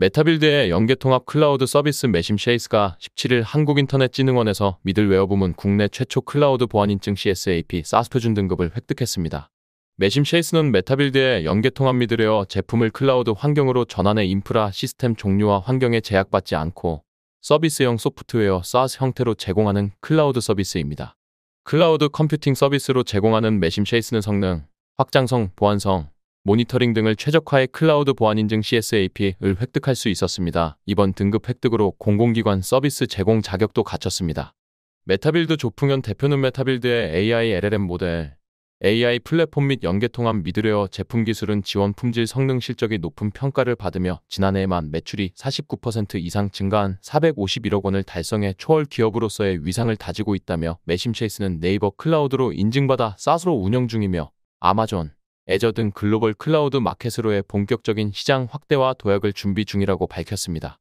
메타빌드의 연계통합 클라우드 서비스 메심 쉐이스가 17일 한국인터넷진흥원에서 미들웨어 부문 국내 최초 클라우드 보안 인증 CSAP 사스 표준 등급을 획득했습니다. 메심 쉐이스는 메타빌드의 연계통합 미들웨어 제품을 클라우드 환경으로 전환해 인프라 시스템 종류와 환경에 제약받지 않고 서비스형 소프트웨어 SaaS 형태로 제공하는 클라우드 서비스입니다. 클라우드 컴퓨팅 서비스로 제공하는 메심 쉐이스는 성능, 확장성, 보안성, 모니터링 등을 최적화해 클라우드 보안 인증 CSAP을 획득할 수 있었습니다. 이번 등급 획득으로 공공기관 서비스 제공 자격도 갖췄습니다. 메타빌드 조풍현 대표는 메타빌드의 AI LLM 모델, AI 플랫폼 및 연계 통합 미드레어 제품 기술은 지원 품질 성능 실적이 높은 평가를 받으며 지난해에만 매출이 49% 이상 증가한 451억 원을 달성해 초월 기업으로서의 위상을 다지고 있다며 메심체이스는 네이버 클라우드로 인증받아 사스로 운영 중이며 아마존, 애저 등 글로벌 클라우드 마켓으로의 본격적인 시장 확대와 도약을 준비 중이라고 밝혔습니다.